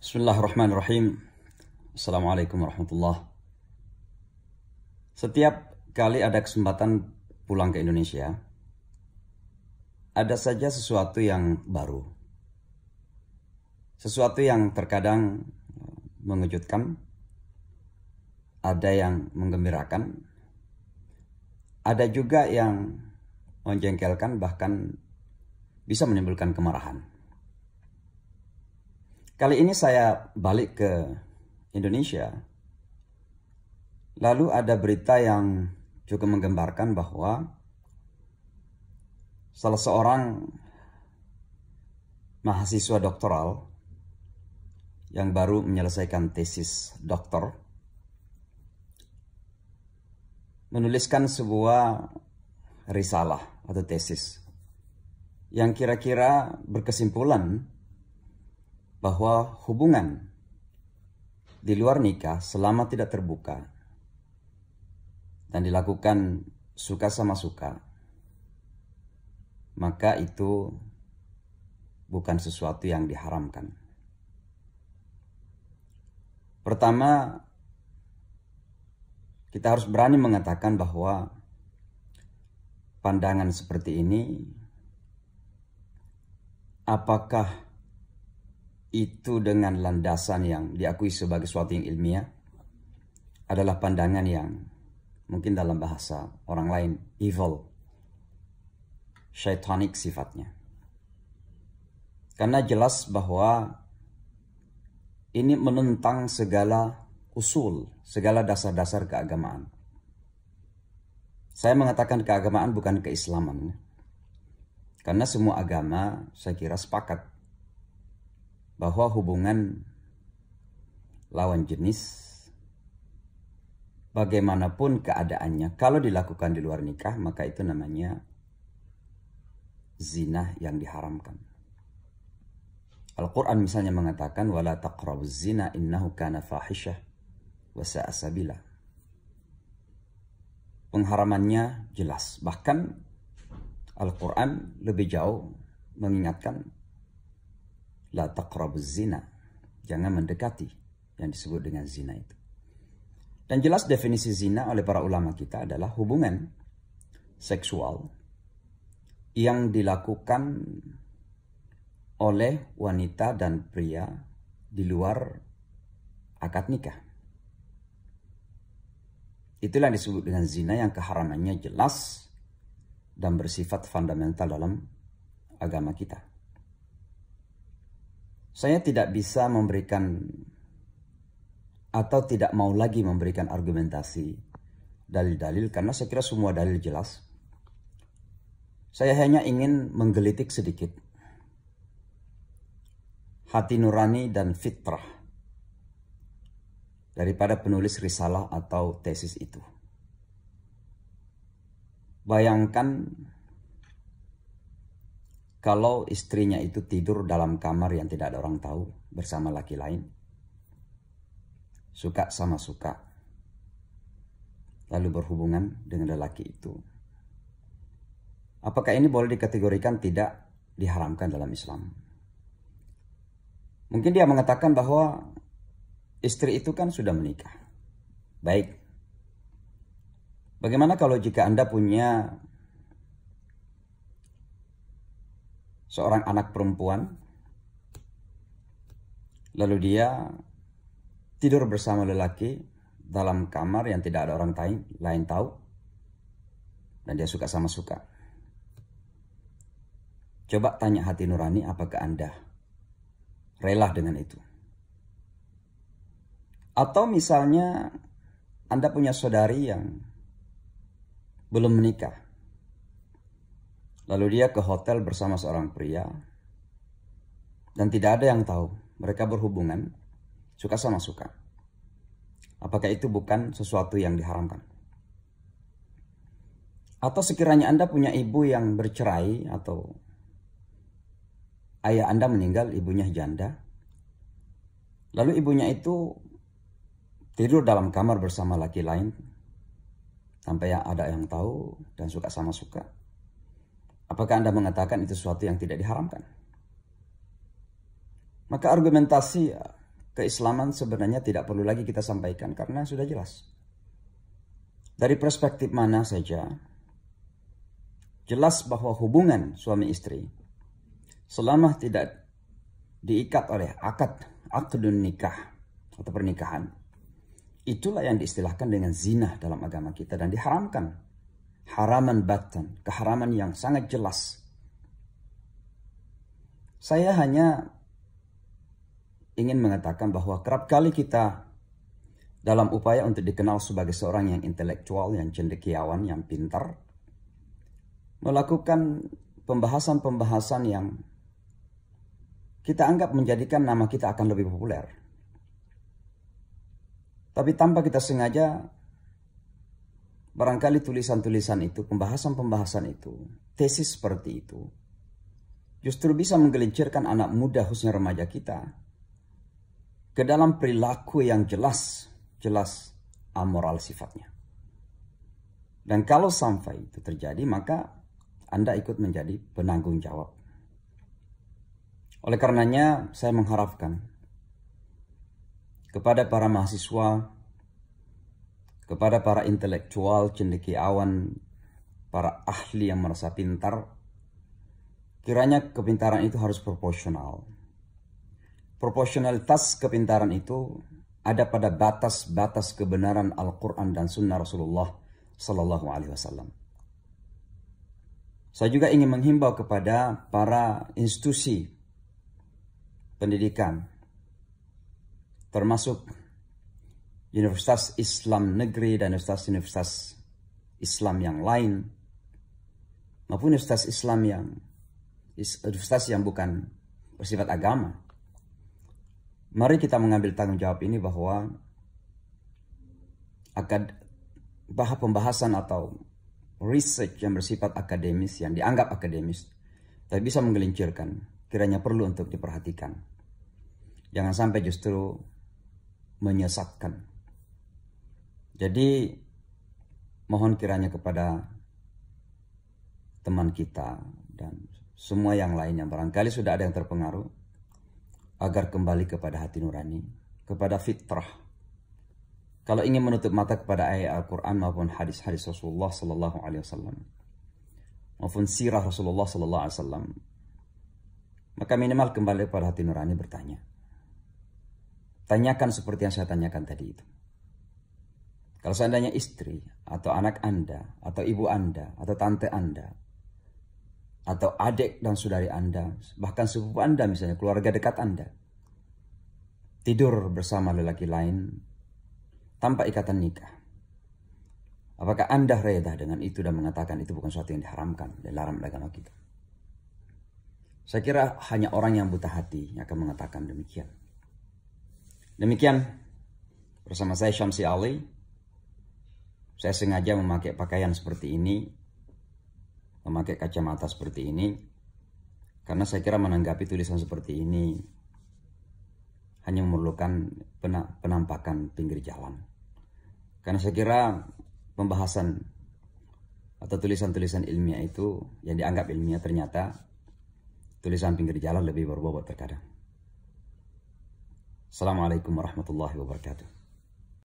Bismillahirrahmanirrahim. Assalamualaikum warahmatullah. Setiap kali ada kesempatan pulang ke Indonesia, ada saja sesuatu yang baru. Sesuatu yang terkadang e, mengejutkan, ada yang menggembirakan, ada juga yang menjengkelkan bahkan bisa menimbulkan kemarahan. Kali ini saya balik ke Indonesia. Lalu ada berita yang cukup menggambarkan bahwa salah seorang mahasiswa doktoral yang baru menyelesaikan tesis doktor menuliskan sebuah risalah atau tesis yang kira-kira berkesimpulan bahwa hubungan di luar nikah selama tidak terbuka dan dilakukan suka sama suka, maka itu bukan sesuatu yang diharamkan. Pertama, kita harus berani mengatakan bahwa pandangan seperti ini apakah itu dengan landasan yang diakui sebagai suatu yang ilmiah adalah pandangan yang mungkin dalam bahasa orang lain evil, syaitonik sifatnya. Karena jelas bahwa ini menentang segala usul, segala dasar-dasar keagamaan. Saya mengatakan keagamaan bukan keislaman. Karena semua agama saya kira sepakat bahwa hubungan lawan jenis bagaimanapun keadaannya kalau dilakukan di luar nikah maka itu namanya zina yang diharamkan. Al-Quran misalnya mengatakan wala zina innahu kana fahishah wa sa'asabila. Pengharamannya jelas. Bahkan Al-Quran lebih jauh mengingatkan la taqrabuz zina. Jangan mendekati yang disebut dengan zina itu. Dan jelas definisi zina oleh para ulama kita adalah hubungan seksual yang dilakukan oleh wanita dan pria di luar akad nikah. Itulah yang disebut dengan zina yang keharamannya jelas dan bersifat fundamental dalam agama kita. Saya tidak bisa memberikan atau tidak mau lagi memberikan argumentasi dalil-dalil karena saya kira semua dalil jelas. Saya hanya ingin menggelitik sedikit hati nurani dan fitrah daripada penulis risalah atau tesis itu. Bayangkan kalau istrinya itu tidur dalam kamar yang tidak ada orang tahu bersama laki lain, suka sama suka, lalu berhubungan dengan lelaki itu. Apakah ini boleh dikategorikan tidak diharamkan dalam Islam? Mungkin dia mengatakan bahwa istri itu kan sudah menikah. Baik. Bagaimana kalau jika Anda punya seorang anak perempuan. Lalu dia tidur bersama lelaki dalam kamar yang tidak ada orang lain, lain tahu. Dan dia suka sama suka. Coba tanya hati nurani apakah Anda rela dengan itu. Atau misalnya Anda punya saudari yang belum menikah. Lalu dia ke hotel bersama seorang pria. Dan tidak ada yang tahu. Mereka berhubungan. Suka sama suka. Apakah itu bukan sesuatu yang diharamkan? Atau sekiranya Anda punya ibu yang bercerai atau ayah Anda meninggal, ibunya janda. Lalu ibunya itu tidur dalam kamar bersama laki lain sampai yang ada yang tahu dan suka sama suka. Apakah Anda mengatakan itu sesuatu yang tidak diharamkan? Maka argumentasi eh, keislaman sebenarnya tidak perlu lagi kita sampaikan karena sudah jelas. Dari perspektif mana saja, jelas bahwa hubungan suami istri selama tidak diikat oleh akad akdun nikah atau pernikahan itulah yang diistilahkan dengan zina dalam agama kita dan diharamkan haraman batan, keharaman yang sangat jelas. Saya hanya ingin mengatakan bahwa kerap kali kita dalam upaya untuk dikenal sebagai seorang yang intelektual, yang cendekiawan, yang pintar, melakukan pembahasan-pembahasan yang kita anggap menjadikan nama kita akan lebih populer. Tapi tanpa kita sengaja barangkali tulisan-tulisan itu, pembahasan-pembahasan itu, tesis seperti itu, justru bisa menggelincirkan anak muda khususnya remaja kita ke dalam perilaku yang jelas, jelas amoral sifatnya. Dan kalau sampai itu terjadi, maka Anda ikut menjadi penanggung jawab. Oleh karenanya, saya mengharapkan kepada para mahasiswa kepada para intelektual, cendekiawan, para ahli yang merasa pintar, kiranya kepintaran itu harus proporsional. Proporsionalitas kepintaran itu ada pada batas-batas kebenaran Al-Quran dan Sunnah Rasulullah Sallallahu Alaihi Wasallam. Saya juga ingin menghimbau kepada para institusi pendidikan, termasuk Universitas Islam Negeri dan universitas-universitas Islam yang lain maupun universitas Islam yang universitas yang bukan bersifat agama. Mari kita mengambil tanggung jawab ini bahwa akad bahas pembahasan atau research yang bersifat akademis yang dianggap akademis tapi bisa menggelincirkan kiranya perlu untuk diperhatikan. Jangan sampai justru menyesatkan. Jadi mohon kiranya kepada teman kita dan semua yang lainnya barangkali sudah ada yang terpengaruh agar kembali kepada hati nurani, kepada fitrah. Kalau ingin menutup mata kepada ayat Al-Quran maupun hadis-hadis Rasulullah Sallallahu Alaihi Wasallam maupun sirah Rasulullah Sallallahu Alaihi Wasallam, maka minimal kembali kepada hati nurani bertanya. Tanyakan seperti yang saya tanyakan tadi itu. Kalau seandainya istri atau anak Anda atau ibu Anda atau tante Anda atau adik dan saudari Anda, bahkan sepupu Anda misalnya, keluarga dekat Anda tidur bersama lelaki lain tanpa ikatan nikah. Apakah Anda reda dengan itu dan mengatakan itu bukan sesuatu yang diharamkan, dilarang agama kita? Saya kira hanya orang yang buta hati yang akan mengatakan demikian. Demikian bersama saya Syamsi Ali saya sengaja memakai pakaian seperti ini, memakai kacamata seperti ini, karena saya kira menanggapi tulisan seperti ini hanya memerlukan penampakan pinggir jalan. Karena saya kira pembahasan atau tulisan-tulisan ilmiah itu yang dianggap ilmiah ternyata tulisan pinggir jalan lebih berbobot terkadang. Assalamualaikum warahmatullahi wabarakatuh.